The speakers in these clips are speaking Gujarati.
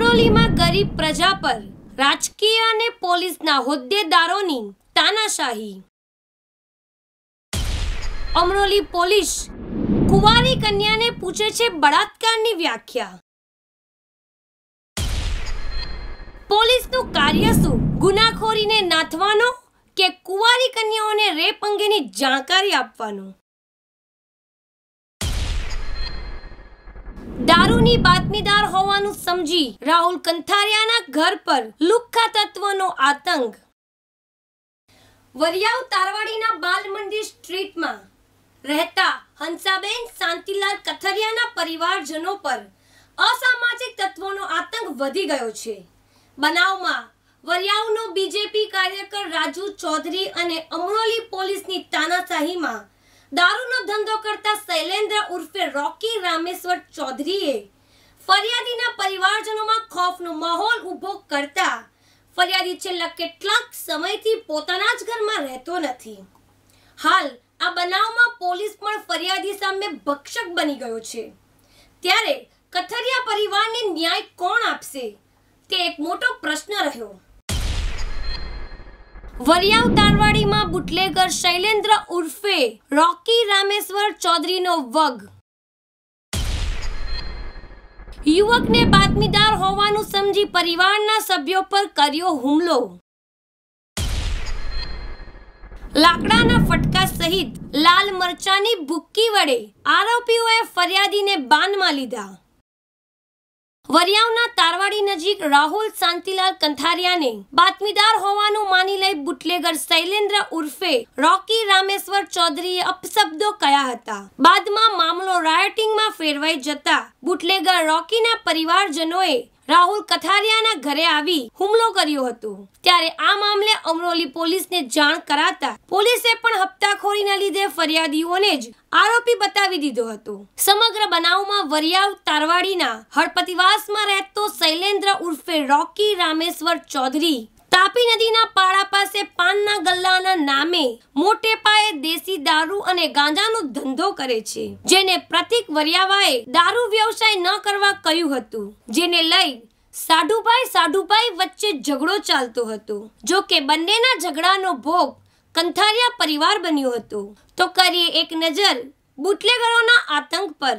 અમરોલીમાં ગરીબ પ્રજા પર રાજકીય અને પોલીસના હોદ્દેદારોની તાનાશાહી અમરોલી પોલીસ કુંવારી કન્યાને પૂછે છે બળાત્કારની વ્યાખ્યા પોલીસનું કાર્ય શું ગુનાખોરીને નાથવાનો કે કુંવારી કન્યાઓને રેપ અંગેની જાણકારી આપવાનું દારૂની બાતમીદાર હોવાનું સમજી રાહુલ કંથારિયાના ઘર પર લુખ્ખા તત્વનો આતંક વરિયાવ તારવાડીના બાલ મંદિર સ્ટ્રીટમાં રહેતા હંસાબેન શાંતિલાલ કથરિયાના પરિવારજનો પર અસામાજિક તત્વોનો આતંક વધી ગયો છે બનાવમાં વરિયાવનો બીજેપી કાર્યકર રાજુ ચૌધરી અને અમરોલી પોલીસની તાનાશાહીમાં દારૂનો ધંધો કરતા શૈલેન્દ્ર ઉર્ફે રોકી રામેશ્વર ચૌધરીએ ફરિયાદીના પરિવારજનોમાં ખોફનો માહોલ ઊભો કરતા ફરિયાદી છેલ્લા કેટલાક સમયથી પોતાના જ ઘરમાં રહેતો નથી હાલ આ બનાવમાં પોલીસ પણ ફરિયાદી સામે ભક્ષક બની ગયો છે ત્યારે કથરિયા પરિવારને ન્યાય કોણ આપશે તે એક મોટો પ્રશ્ન રહ્યો વરિયાવ તારવાડીમાં બુટલેગર શૈલેન્દ્ર ઉર્ફે રોકી રામેશ્વર ચૌધરીનો વગ યુવકને બાતમીદાર હોવાનું સમજી પરિવારના સભ્યો પર કર્યો હુમલો લાકડાના ફટકા સહિત લાલ મરચાની ભૂક્કી વડે આરોપીઓએ ફરિયાદીને બાનમાં લીધા વરિયાવના તારવાડી નજીક રાહુલ શાંતિલાલ કંથારિયાને બાતમીદાર હોવાનું માની લઈ બુટલેગર શૈલેન્દ્ર ઉર્ફે રોકી રામેશ્વર ચૌધરીએ અપશબ્દો કયા હતા બાદમાં મામલો રાયોટિંગમાં ફેરવાઈ જતા બુટલેગર રોકીના પરિવારજનોએ રાહુલ કથારિયાના ઘરે આવી હુમલો કર્યો હતો ત્યારે આ મામલે અમરોલી પોલીસને જાણ કરાતા પોલીસે પણ હપ્તાખોરીના લીધે ફરિયાદીઓને જ આરોપી બતાવી દીધો હતો સમગ્ર બનાવમાં વરિયાવ તારવાડીના હળપતિવાસમાં રહેતો શૈલેન્દ્ર ઉર્ફે રોકી રામેશ્વર ચૌધરી તાપી નદીના પાડા પાસે પાનના ગલ્લાના નામે મોટે પાયે દેશી દારૂ અને ગાંજાનો ધંધો કરે છે જેને પ્રતિક વરિયાવાએ દારૂ વ્યવસાય ન કરવા કહ્યું હતું જેને લઈ સાધુભાઈ સાધુભાઈ વચ્ચે ઝઘડો ચાલતો હતો જો કે બંનેના ઝઘડાનો ભોગ કંથારિયા પરિવાર બન્યો હતો તો કરીએ એક નજર બુટલેગરોના આતંક પર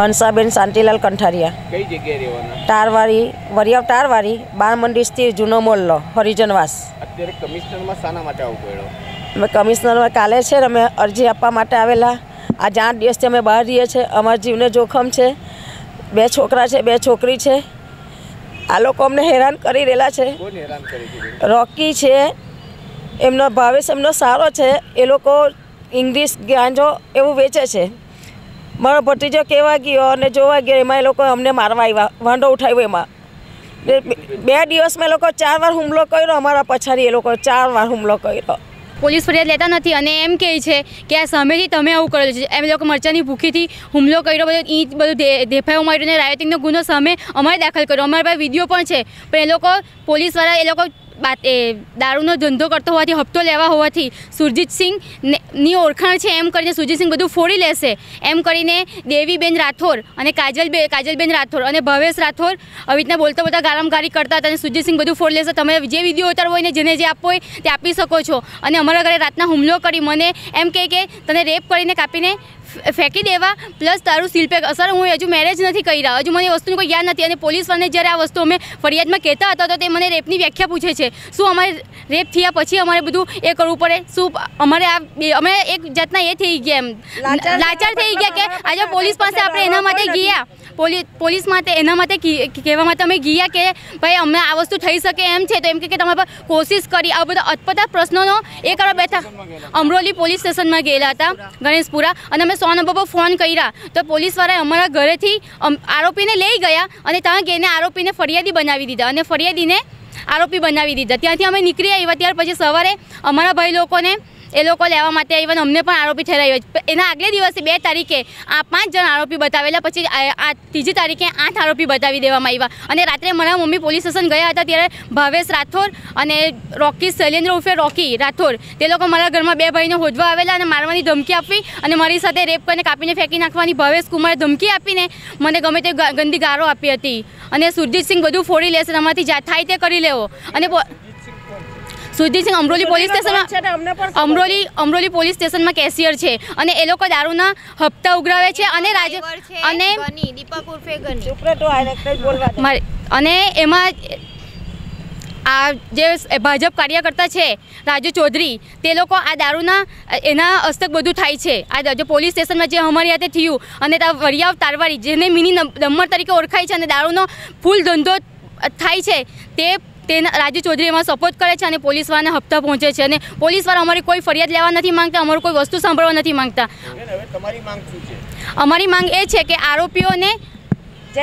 હંસાબેન શાંતિલાલ કંઠારિયા કઈ જગ્યાએ રહેવાના ટારવારી વરિયાવ ટારવારી બાર મંડી સ્થિર જૂનો મોલ્લો હરિજનવાસ અત્યારે કમિશનરમાં શાના માટે આવવું પડ્યો અમે કમિશનરમાં કાલે છે અમે અરજી આપવા માટે આવેલા આ આઠ દિવસથી અમે બહાર રહીએ છીએ અમારા જીવને જોખમ છે બે છોકરા છે બે છોકરી છે આ લોકો અમને હેરાન કરી રહેલા છે રોકી છે એમનો ભાવેશ એમનો સારો છે એ લોકો ઇંગ્લિશ ગાંજો એવું વેચે છે મારો ભત્રીજો કહેવા ગયો અને જોવા ગયો એમાં એ લોકો અમને મારવા આવ્યા વાંડો ઉઠાવ્યો એમાં બે દિવસમાં એ લોકો ચાર વાર હુમલો કર્યો અમારા પછાડી એ લોકો ચાર વાર હુમલો કર્યો પોલીસ ફરિયાદ લેતા નથી અને એમ કહે છે કે આ સામેથી તમે આવું કરેલું છે એમ લોકો મરચાની ભૂખીથી હુમલો કર્યો બધો ઈંટ બધું ધેફાયું માર્યો અને રાયોટિંગનો ગુનો સામે અમારે દાખલ કર્યો અમારી પાસે વિડીયો પણ છે પણ એ લોકો પોલીસવાળા એ લોકો એ દારૂનો ધંધો કરતો હોવાથી હપ્તો લેવા હોવાથી સુરજીતસિંહ ની ઓળખાણ છે એમ કરીને સુરજીતસિંહ બધું ફોડી લેશે એમ કરીને દેવીબેન રાઠોર અને કાજલબે કાજલબેન રાઠોર અને ભવેશ રાઠોર આવી રીતના બોલતા બોલતા ગારામગારી કરતા હતા અને સુરજીતસિંહ બધું ફોડી લેશે તમે જે વિધિઓ ઉતારવો હોય ને જેને જે આપવો હોય તે આપી શકો છો અને અમારા ઘરે રાતના હુમલો કરી મને એમ કહે કે તને રેપ કરીને કાપીને ફેંકી દેવા પ્લસ તારું શિલ્પે અસર હું હજુ મેરેજ નથી કરી રહ્યા હજુ મને વસ્તુનું કોઈ યાદ નથી અને પોલીસવાળાને જ્યારે આ વસ્તુ અમે ફરિયાદમાં કહેતા હતા તો તે મને રેપની વ્યાખ્યા પૂછે છે શું અમારે રેપ થયા પછી અમારે બધું એ કરવું પડે શું અમારે આ અમે એક જાતના એ થઈ ગયા એમ લાચાર થઈ ગયા કે આજે પોલીસ પાસે આપણે એના માટે ગયા પોલીસ પોલીસ માટે એના માટે કહેવા માટે અમે ગયા કે ભાઈ અમને આ વસ્તુ થઈ શકે એમ છે તો એમ કે તમારા પર કોશિશ કરી આ બધા અટપટા પ્રશ્નોનો એ કરવા બેઠા અમરોલી પોલીસ સ્ટેશનમાં ગયેલા હતા ગણેશપુરા અને અમે સોનાબાબા ફોન કઈરા તો પોલીસવારા અમારા ઘરેથી આરોપીને લઈ ગયા અને ત્યાં કેને આરોપીને ફરિયાદી બનાવી દીધા અને ફરિયાદીને આરોપી બનાવી દીધા ત્યાંથી અમે નીકળ્યા એવત્યાર પછી સવારે અમારા ભાઈ લોકોને એ લોકો લેવા માટે ઇવન અમને પણ આરોપી ઠેરાયો છે એના આગલે દિવસે બે તારીખે આ પાંચ જણ આરોપી બતાવેલા પછી આ ત્રીજી તારીખે આઠ આરોપી બતાવી દેવામાં આવ્યા અને રાત્રે મારા મમ્મી પોલીસ સ્ટેશન ગયા હતા ત્યારે ભાવેશ રાઠોડ અને રોકી શૈલેન્દ્ર ઉર્ફે રોકી રાઠોર તે લોકો મારા ઘરમાં બે ભાઈને હોજવા આવેલા અને મારવાની ધમકી આપી અને મારી સાથે રેપ કરીને કાપીને ફેંકી નાખવાની ભાવેશ કુમારે ધમકી આપીને મને ગમે તે ગંદી ગારો આપી હતી અને સુરજીતસિંહ બધું ફોડી લેશે તમારાથી જા થાય તે કરી લેવો અને સુરજીત સિંહ અમરોલી પોલીસ સ્ટેશનમાં અમરોલી અમરોલી પોલીસ સ્ટેશનમાં કેશિયર છે અને એ લોકો દારૂના હપ્તા ઉઘરાવે છે અને રાજ અને અને એમાં આ જે ભાજપ કાર્યકર્તા છે રાજુ ચૌધરી તે લોકો આ દારૂના એના હસ્તક બધું થાય છે આ જે પોલીસ સ્ટેશનમાં જે અમારી હાથે થયું અને ત્યાં વરિયાવ તારવારી જેને મિની દમર તરીકે ઓળખાય છે અને દારૂનો ફૂલ ધંધો થાય છે તે તેના રાજુ ચૌધરી એમાં સપોર્ટ કરે છે અને પોલીસવાળાને હપ્તા પહોંચે છે અને પોલીસવાળા અમારી કોઈ ફરિયાદ લેવા નથી માંગતા અમારું કોઈ વસ્તુ સાંભળવા નથી માંગતા અમારી માંગ એ છે કે આરોપીઓને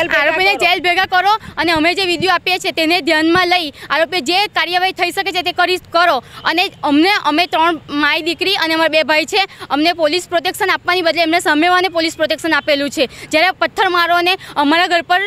આરોપીને જેલ ભેગા કરો અને અમે જે વિધિઓ આપીએ છીએ તેને ધ્યાનમાં લઈ આરોપી જે કાર્યવાહી થઈ શકે છે તે કરી કરો અને અમને અમે ત્રણ માય દીકરી અને અમારા બે ભાઈ છે અમને પોલીસ પ્રોટેક્શન આપવાની બદલે એમને સામેવાને પોલીસ પ્રોટેક્શન આપેલું છે જ્યારે પથ્થરમારોને અમારા ઘર પર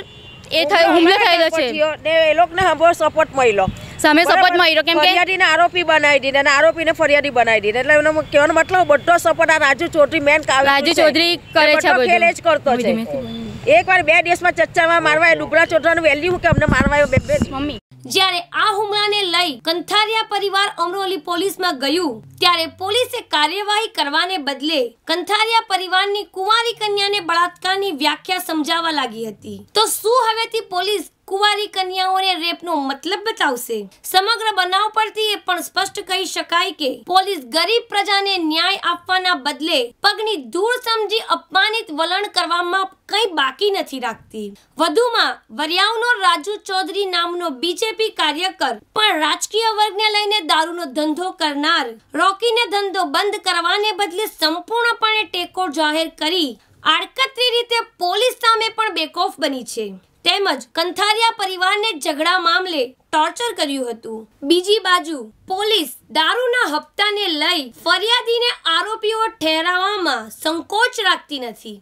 એ થયો હુમલો થયેલો છે એ લોકોને હંભો સપોર્ટ મળ્યો સામે સપોર્ટ મળ્યો કેમ કે ફરિયાદીને આરોપી બનાવી દીધા અને આરોપીને ફરિયાદી બનાવી દીધા એટલે એનો કહેવાનો મતલબ બધો સપોર્ટ આ રાજુ ચૌધરી મેન રાજુ ચૌધરી કરે છે બધો ખેલ જ કરતો છે એકવાર બે દેશમાં ચર્ચામાં મારવા ડુગરા ચોટરાનું વેલ્યુ કે અમને મારવા બે મમ્મી જ્યારે આ હુમલાને લઈ કંથારિયા પરિવાર અમરોલી પોલીસમાં ગયું ત્યારે પોલીસે કાર્યવાહી કરવાને બદલે કંથારિયા પરિવારની કુંવારી કન્યાને બળાત્કારની વ્યાખ્યા સમજાવવા લાગી હતી તો શું હવેથી પોલીસ કુંવારી કન્યાઓને રેપનો મતલબ બતાવશે સમગ્ર બનાવ પરથી એ પણ સ્પષ્ટ કહી શકાય કે પોલીસ ગરીબ પ્રજાને ન્યાય આપવાના બદલે પગની દૂર સમજી અપમાનિત વલણ કરવામાં કંઈ બાકી નથી રાખતી વધુમાં વરિયાવનો રાજુ ચૌધરી નામનો બીજેપી કાર્યકર પણ રાજકીય વર્ગને લઈને દારૂનો ધંધો કરનાર રોકીને ધંધો બંધ કરવાને બદલે સંપૂર્ણપણે ટેકો જાહેર કરી આડકતરી રીતે પોલીસ સામે પણ બેકઓફ બની છે તેમજ કંથારિયા પરિવારને ઝઘડા મામલે ટોર્ચર કર્યું હતું બીજી બાજુ પોલીસ દારૂના હપ્તાને લઈ ફરિયાદીને આરોપીઓ ઠેરાવવામાં સંકોચ રાખતી નથી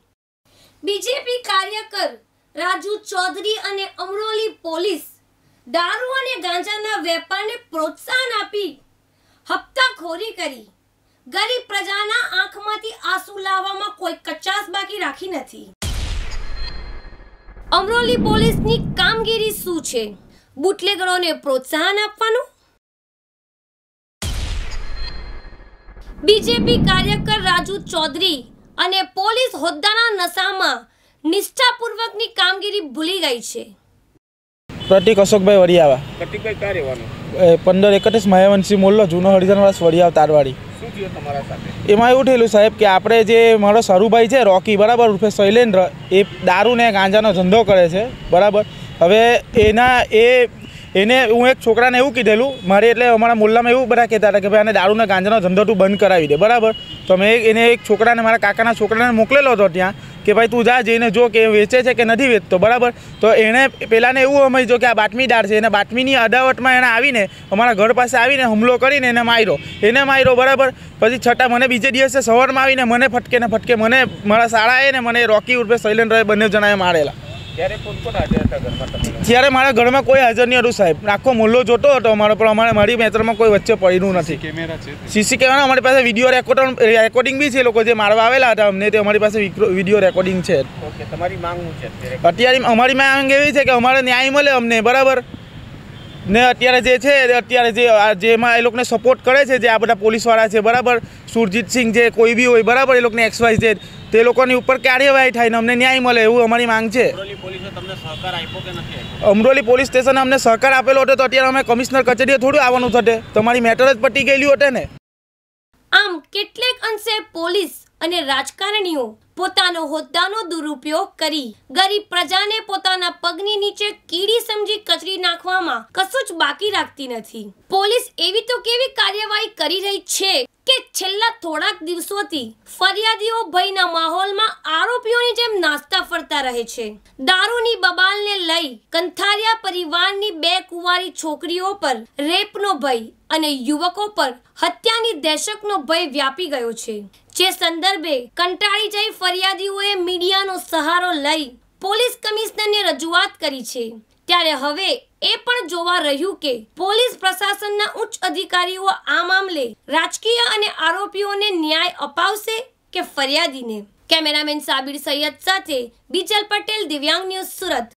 બીજેપી કાર્યકર રાજુ ચૌધરી અને અમરોલી પોલીસ દારૂ અને ગાંજાના વેપારને પ્રોત્સાહન આપી હપ્તાખોરી કરી ગરીબ પ્રજાના આંખમાંથી આંસુ લાવવામાં કોઈ કચાસ બાકી રાખી નથી અમરોલી પોલીસની કામગીરી શું છે બુટલેગરોને પ્રોત્સાહન આપવાનું બીજેપી કાર્યકર રાજુ ચૌધરી અને પોલીસ હોદ્દાના નશામાં નિષ્ઠાપૂર્વકની કામગીરી ભૂલી ગઈ છે પ્રતિક અશોકભાઈ વરિયાવા પ્રતિકભાઈ ક્યાં રહેવાનું પંદર એકત્રીસ મહાવંશી મોલ્લો જૂનો હરિજનવાસ વરિયાવ તારવાડી એમાં એવું થયેલું સાહેબ કે આપણે જે મારો સરુભાઈ છે રોકી બરાબર ઉર્ફે શૈલેન્દ્ર એ દારૂને ગાંજાનો ધંધો કરે છે બરાબર હવે એના એ એને હું એક છોકરાને એવું કીધેલું મારે એટલે અમારા મુલ્લામાં એવું બધા કહેતા હતા કે ભાઈ આને દારૂના ગાંજાનો ધંધો તું બંધ કરાવી દે બરાબર તો મેં એને એક છોકરાને મારા કાકાના છોકરાને મોકલેલો હતો ત્યાં કે ભાઈ તું જા જઈને જો કે વેચે છે કે નથી વેચતો બરાબર તો એણે પહેલાંને એવું સમજ્યો કે આ બાતમીદાર છે એને બાતમીની અદાવટમાં એણે આવીને અમારા ઘર પાસે આવીને હુમલો કરીને એને માર્યો એને માર્યો બરાબર પછી છતાં મને બીજે દિવસે સવારમાં આવીને મને ફટકે ને ફટકે મને મારા શાળાએ ને મને રોકી ઉર્ફે શૈલેન્દ્રએ બંને જણાએ મારેલા ત્યારે મારા ઘરમાં કોઈ હાજર નહીં હતું સાહેબ આખો મુલ્લો જોતો હતો અમારો પણ અમારે મારી મેત્રમાં કોઈ વચ્ચે પડ્યું નથી સીસી કેમેરા અમારી પાસે વિડીયો રેકોર્ડ રેકોર્ડિંગ બી છે લોકો જે મારવા આવેલા હતા અમને તે અમારી પાસે વિડીયો રેકોર્ડિંગ છે અત્યારે અમારી માંગ એવી છે કે અમારે ન્યાય મળે અમને બરાબર ને અત્યારે જે છે અત્યારે જે જેમાં એ લોકોને સપોર્ટ કરે છે જે આ બધા પોલીસવાળા છે બરાબર સુરજીતસિંહ જે કોઈ બી હોય બરાબર એ લોકોને એક્સવાય ઝેડ તે લોકોની ઉપર કાર્યવાહી થાય ને અમને ન્યાય મળે એવું અમારી માંગ છે અમરોલી પોલીસ સ્ટેશને અમને સહકાર આપેલો હતો તો અત્યારે અમે કમિશનર કચેરીએ થોડું આવવાનું થશે તમારી મેટર જ પટી ગયેલી હોટે ને આમ કેટલેક અંશે પોલીસ અને રાજકારણીઓ પોતાનો હોદ્દાનો દુરુપયોગ કરી ગરીબ પ્રજાને પોતાના પગની નીચે કીડી સમજી કચરી નાખવામાં કશું જ બાકી રાખતી નથી પોલીસ એવી તો કેવી કાર્યવાહી કરી રહી છે કે છેલ્લા થોડાક દિવસોથી ફરિયાદીઓ ભયના માહોલમાં આરોપીઓની જેમ નાસ્તા ફરતા રહે છે દારૂની બબાલને લઈ કંથારિયા પરિવારની બે કુંવારી છોકરીઓ પર રેપનો ભય અને યુવકો પર હત્યાની દહેશતનો ભય વ્યાપી ગયો છે જે સંદર્ભે કંટાળી જઈ ફરિયાદીઓએ મીડિયાનો સહારો લઈ પોલીસ કમિશનરને રજૂઆત કરી છે ત્યારે હવે એ પણ જોવા રહ્યું કે પોલીસ પ્રશાસનના ઉચ્ચ અધિકારીઓ આ મામલે રાજકીય અને આરોપીઓને ન્યાય અપાવશે કે ફરિયાદીને કેમેરામેન સાબિર સૈયદ સાથે બીજલ પટેલ દિવ્યાંગ ન્યૂઝ સુરત